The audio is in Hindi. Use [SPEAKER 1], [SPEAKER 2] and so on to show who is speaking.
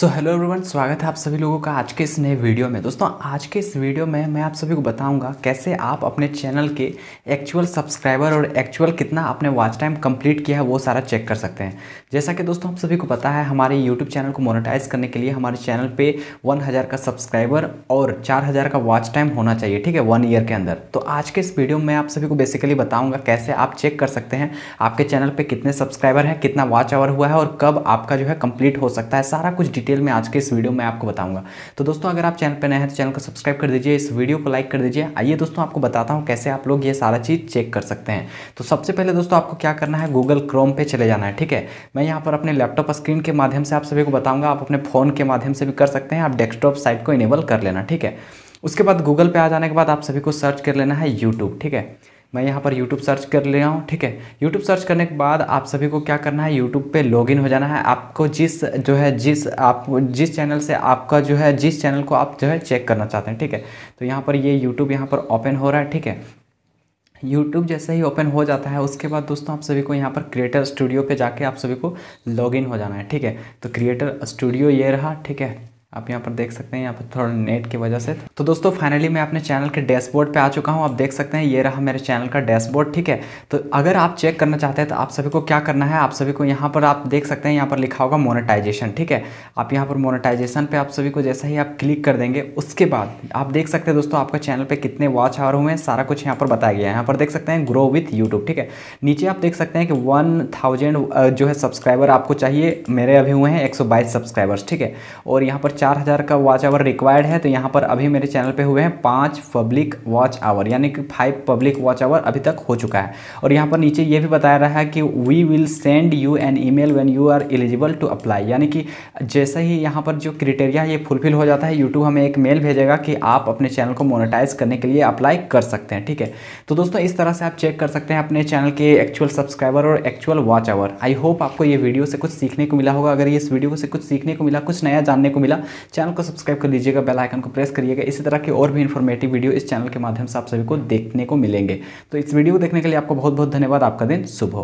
[SPEAKER 1] सो हेलो एवरीवन स्वागत है आप सभी लोगों का आज के इस नए वीडियो में दोस्तों आज के इस वीडियो में मैं आप सभी को बताऊंगा कैसे आप अपने चैनल के एक्चुअल सब्सक्राइबर और एक्चुअल कितना आपने वॉच टाइम कंप्लीट किया है वो सारा चेक कर सकते हैं जैसा कि दोस्तों आप सभी को पता है हमारे यूट्यूब चैनल को मोनिटाइज करने के लिए हमारे चैनल पर वन का सब्सक्राइबर और चार का वॉच टाइम होना चाहिए ठीक है वन ईयर के अंदर तो आज के इस वीडियो में आप सभी को बेसिकली बताऊँगा कैसे आप चेक कर सकते हैं आपके चैनल पर कितने सब्सक्राइबर हैं कितना वॉच आवर हुआ है और कब आपका जो है कंप्लीट हो सकता है सारा कुछ डिटेल में आज के इस वीडियो में आपको बताऊंगा तो दोस्तों अगर आप चैनल पर नए हैं तो चैनल को सब्सक्राइब कर दीजिए इस वीडियो को लाइक कर दीजिए आइए दोस्तों आपको बताता हूँ कैसे आप लोग ये सारा चीज़ चेक कर सकते हैं तो सबसे पहले दोस्तों आपको क्या करना है गूगल क्रोम पर चले जाना है ठीक है मैं यहाँ पर अपने लैपटॉप स्क्रीन के माध्यम से आप सभी को बताऊँगा आप अपने फ़ोन के माध्यम से भी कर सकते हैं आप डेस्कटॉप साइट को इनेबल कर लेना ठीक है उसके बाद गूगल पे आ जाने के बाद आप सभी को सर्च कर लेना है यूट्यूब ठीक है मैं यहाँ पर YouTube सर्च कर लिया हूँ ठीक है YouTube सर्च करने के बाद आप सभी को क्या करना है YouTube पे लॉगिन हो जाना है आपको जिस जो है जिस आप जिस चैनल से आपका जो है जिस चैनल को आप जो है चेक करना चाहते हैं ठीक है तो यहाँ पर ये YouTube यहाँ पर ओपन हो रहा है ठीक है YouTube जैसे ही ओपन हो जाता है उसके बाद दोस्तों आप सभी को यहाँ पर क्रिएटर स्टूडियो पे जाके आप सभी को लॉगिन हो जाना है ठीक है तो क्रिएटर स्टूडियो ये रहा ठीक है आप यहाँ पर देख सकते हैं यहाँ पर थोड़ा नेट की वजह से तो दोस्तों फाइनली मैं अपने चैनल के डैशबोर्ड पे आ चुका हूँ आप देख सकते हैं ये रहा मेरे चैनल का डैशबोर्ड ठीक है तो अगर आप चेक करना चाहते हैं तो आप सभी को क्या करना है आप सभी को यहाँ पर आप देख सकते हैं यहाँ पर लिखा होगा मोनेटाइजेशन ठीक है आप यहाँ पर मोनेटाइजेशन पर आप सभी को जैसा ही आप क्लिक कर देंगे उसके बाद आप देख सकते हैं दोस्तों आपका चैनल पर कितने वॉच आवर हुए हैं सारा कुछ यहाँ पर बताया गया है यहाँ पर देख सकते हैं ग्रो विथ यूट्यूब ठीक है नीचे आप देख सकते हैं कि वन जो है सब्सक्राइबर आपको चाहिए मेरे अभी हुए हैं एक सब्सक्राइबर्स ठीक है और यहाँ पर चार हज़ार का वॉच आवर रिक्वायर्ड है तो यहाँ पर अभी मेरे चैनल पे हुए हैं पाँच पब्लिक वॉच आवर यानी कि फाइव पब्लिक वॉच आवर अभी तक हो चुका है और यहाँ पर नीचे ये भी बताया रहा है कि we will send you an email when you are eligible to apply यानी कि जैसे ही यहाँ पर जो क्रिटेरिया है ये फुलफिल हो जाता है यूट्यूब हमें एक मेल भेजेगा कि आप अपने चैनल को मोनेटाइज करने के लिए अप्लाई कर सकते हैं ठीक है तो दोस्तों इस तरह से आप चेक कर सकते हैं अपने चैनल के एक्चुअल सब्सक्राइबर और actual watch hour I hope आपको ये वीडियो से कुछ सीखने को मिला होगा अगर इस वीडियो से कुछ सीखने को मिला कुछ नया जानने को मिला चैनल को सब्सक्राइब कर लीजिएगा बेल आइकन को प्रेस करिएगा इसी तरह की और भी इन्फॉर्मेटिव वीडियो इस चैनल के माध्यम से आप सभी को देखने को मिलेंगे तो इस वीडियो को देखने के लिए आपको बहुत बहुत धन्यवाद आपका दिन शुभ हो